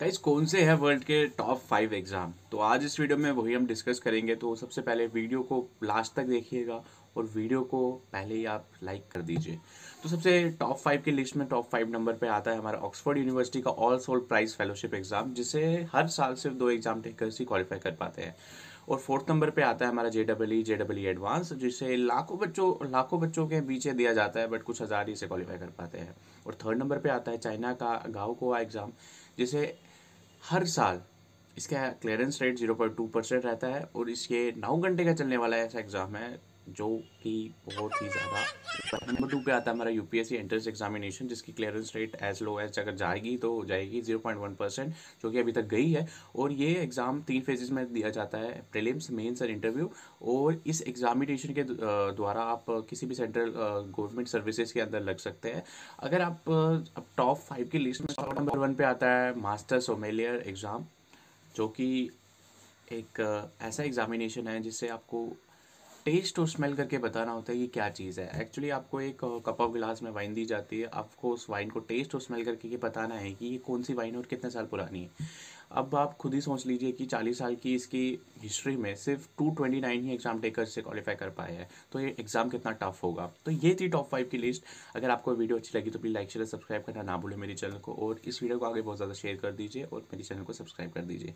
guys कौन से है वर्ल्ड के टॉप फाइव एग्ज़ाम तो आज इस वीडियो में वही हम डिस्कस करेंगे तो सबसे पहले वीडियो को लास्ट तक देखिएगा और वीडियो को पहले ही आप लाइक कर दीजिए तो सबसे टॉप फाइव की लिस्ट में टॉप फाइव नंबर पे आता है हमारा ऑक्सफोर्ड यूनिवर्सिटी का All Souls Prize Fellowship exam जिसे हर साल सिर्फ दो एग्ज़ाम टेकर्स ही क्वालिफाई कर पाते हैं और फोर्थ नंबर पे आता है हमारा J double E J double E advance जिसे लाखों बच्चों लाखों बच्चों के पीछे दिया जाता है बट कुछ हज़ार ही इसे क्वालिफाई कर पाते हैं और थर्ड नंबर पे आता है चाइना का गाओ को एग्ज़ाम जिसे हर साल इसका clearance rate zero point two percent रहता है और इसके नौ घंटे का चलने वाला ऐसा एग्ज़ाम है जो कि बहुत ही ज़्यादा नंबर टू पे आता है हमारा यूपीएससी एंट्रेंस एग्जामिनेशन जिसकी clearance rate as low as अगर जाएगी तो जाएगी 0.1 परसेंट जो कि अभी तक गई है और ये एग्ज़ाम तीन फेजेस में दिया जाता है प्रीलिम्स मेंस और इंटरव्यू और इस एग्जामिनेशन के द्वारा आप किसी भी सेंट्रल गवर्नमेंट सर्विसेज के अंदर लग सकते हैं अगर आप अब टॉप फाइव की लिस्ट में नंबर वन पे आता है मास्टर सोमेलियर एग्ज़ाम जो कि एक ऐसा एग्ज़ामिनेशन है जिससे आपको टेस्ट और स्मेल करके बताना होता है ये क्या चीज़ है एक्चुअली आपको एक कप ऑफ गिलास में वाइन दी जाती है आपको उस वाइन को टेस्ट और स्मेल करके ये बताना है कि ये कौन सी वाइन है और कितने साल पुरानी है अब आप खुद ही सोच लीजिए कि 40 साल की इसकी हिस्ट्री में सिर्फ 229 ही एग्ज़ाम टेकर से क्वालिफाई कर पाए हैं तो ये एग्ज़ाम कितना टफ होगा तो ये थी टॉप फाइव की लिस्ट अगर आपको वीडियो अच्छी लगी तो प्लीज़ लाइक शेयर सब्सक्राइब करना ना भूलें मेरे चैनल को और इस वीडियो को आगे बहुत ज़्यादा शेयर कर दीजिए और मेरे चैनल को सब्सक्राइब कर दीजिए